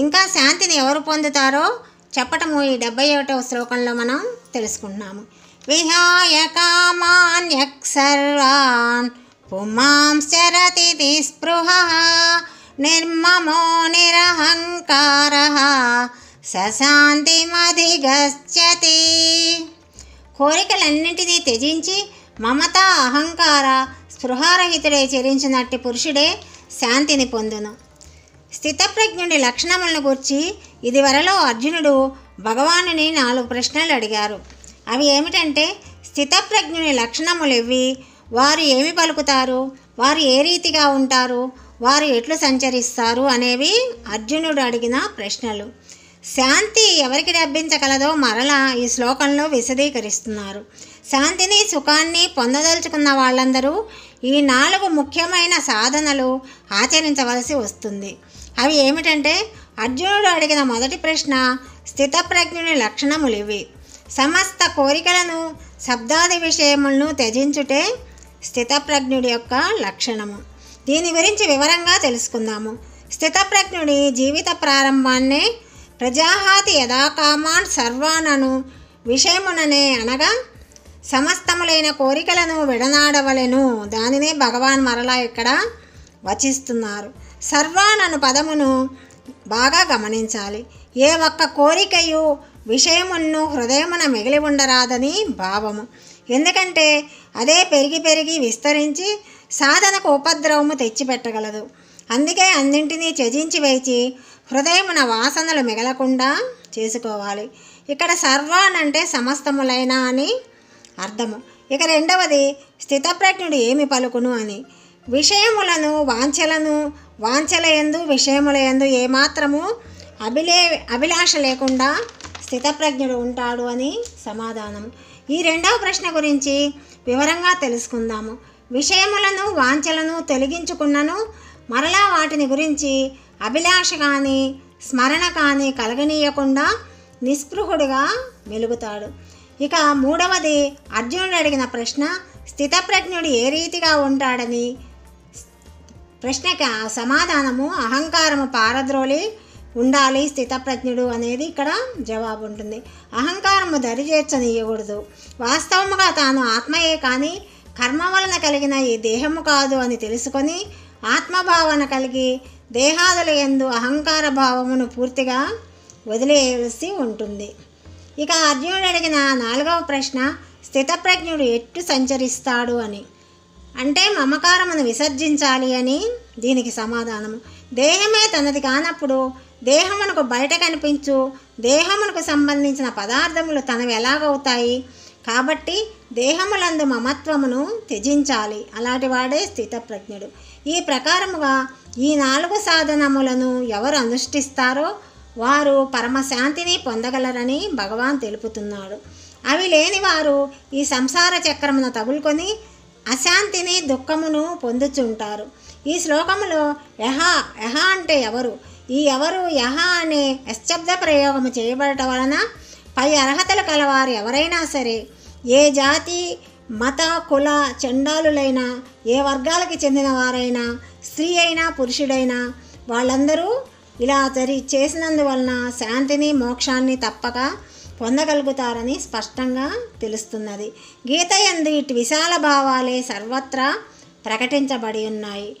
ఇంకా శాంతిని ఎవరు పొందుతారో చెప్పటము ఈ డెబ్బై ఒకటవ శ్లోకంలో మనం తెలుసుకున్నాము విహాయ కామాన్యక్ సర్వాన్ శరతి స్పృహ నిర్మమో నిరహంకార సశాంతిమధిగచ్చతి కోరికలన్నింటినీ త్యజించి మమత అహంకార స్పృహారహితుడే చెరించినట్టి పురుషుడే శాంతిని పొందును స్థితప్రజ్ఞుడి లక్షణములను గుర్చి ఇదివరలో అర్జునుడు భగవానుని నాలుగు ప్రశ్నలు అడిగారు అవి ఏమిటంటే స్థితప్రజ్ఞుని ఇవి వారు ఏమి పలుకుతారు వారు ఏ రీతిగా ఉంటారు వారు ఎట్లు సంచరిస్తారు అనేవి అర్జునుడు అడిగిన ప్రశ్నలు శాంతి ఎవరికి లభించగలదో మరలా ఈ శ్లోకంలో విశదీకరిస్తున్నారు శాంతిని సుఖాన్ని పొందదలుచుకున్న వాళ్ళందరూ ఈ నాలుగు ముఖ్యమైన సాధనలు ఆచరించవలసి వస్తుంది అవి ఏమిటంటే అర్జునుడు అడిగిన మొదటి ప్రశ్న స్థితప్రజ్ఞుని లక్షణములు ఇవి సమస్త కోరికలను శబ్దాది విషయములను త్యజించుటే స్థితప్రజ్ఞుడి యొక్క లక్షణము దీని గురించి వివరంగా తెలుసుకుందాము స్థితప్రజ్ఞుడి జీవిత ప్రారంభాన్నే ప్రజాహాతి యథాకామాన్ సర్వానను విషయముననే అనగా సమస్తములైన కోరికలను విడనాడవలెను దానినే భగవాన్ మరలా ఇక్కడ వచిస్తున్నారు సర్వానను పదమును బాగా గమనించాలి ఏ ఒక్క కోరికయు విషయమును హృదయమున మిగిలి ఉండరాదని భావము ఎందుకంటే అదే పెరిగి పెరిగి విస్తరించి సాధనకు ఉపద్రవము తెచ్చిపెట్టగలదు అందుకే అన్నింటినీ త్యజించి వేచి హృదయమున వాసనలు మిగలకుండా చేసుకోవాలి ఇక్కడ సర్వాన్ అంటే అని అర్థము ఇక రెండవది స్థితప్రజ్ఞుడు ఏమి పలుకును అని విషయములను వాంఛలను వాంఛల ఎందు విషయముల ఎందు ఏమాత్రము అభిలే అభిలాష లేకుండా స్థితప్రజ్ఞుడు ఉంటాడు అని సమాధానం ఈ రెండవ ప్రశ్న గురించి వివరంగా తెలుసుకుందాము విషయములను వాంఛలను తొలగించుకున్నను మరలా వాటిని గురించి అభిలాష కానీ స్మరణ కానీ కలగనీయకుండా నిస్పృహుడుగా మెలుగుతాడు ఇక మూడవది అర్జునుడు అడిగిన ప్రశ్న స్థితప్రజ్ఞుడు ఏ రీతిగా ఉంటాడని ప్రశ్నకి సమాధానము అహంకారము పారద్రోలి ఉండాలి స్థితప్రజ్ఞుడు అనేది ఇక్కడ జవాబు ఉంటుంది అహంకారము దరిచేర్చనీయకూడదు వాస్తవముగా తాను ఆత్మయే కానీ కర్మ వలన కలిగిన ఈ దేహము కాదు అని తెలుసుకొని ఆత్మభావన కలిగి దేహాదుల ఎందు అహంకార భావమును పూర్తిగా వదిలేయవలసి ఉంటుంది ఇక అర్జునుడు అడిగిన నాలుగవ ప్రశ్న స్థితప్రజ్ఞుడు ఎట్టు సంచరిస్తాడు అని అంటే మమకారమును విసర్జించాలి అని దీనికి సమాధానము దేహమే తనది కానప్పుడు దేహమునకు బయట కనిపించు దేహమునకు సంబంధించిన పదార్థములు తనవి ఎలాగవుతాయి కాబట్టి దేహములందు మమత్వమును త్యజించాలి అలాంటి వాడే స్థితప్రజ్ఞుడు ఈ ప్రకారముగా ఈ నాలుగు సాధనములను ఎవరు అనుష్ఠిస్తారో వారు పరమశాంతిని పొందగలరని భగవాన్ తెలుపుతున్నాడు అవి లేని వారు ఈ సంసార చక్రమును తగులుకొని అశాంతిని దుఃఖమును పొందుచుంటారు ఈ శ్లోకములో యహ యహ అంటే ఎవరు ఈ ఎవరు యహ అనే యశ్శబ్ద ప్రయోగము చేయబడటం వలన పై అర్హతలు కలవారు ఎవరైనా సరే ఏ జాతి మత కుల చండాలులైన ఏ వర్గాలకి చెందిన వారైనా స్త్రీ అయినా పురుషుడైనా వాళ్ళందరూ ఇలా జరి చేసినందువలన శాంతిని మోక్షాన్ని తప్పక పొందగలుగుతారని స్పష్టంగా తెలుస్తున్నది గీత ఎందు ఇటు విశాల భావాలే సర్వత్రా ప్రకటించబడి ఉన్నాయి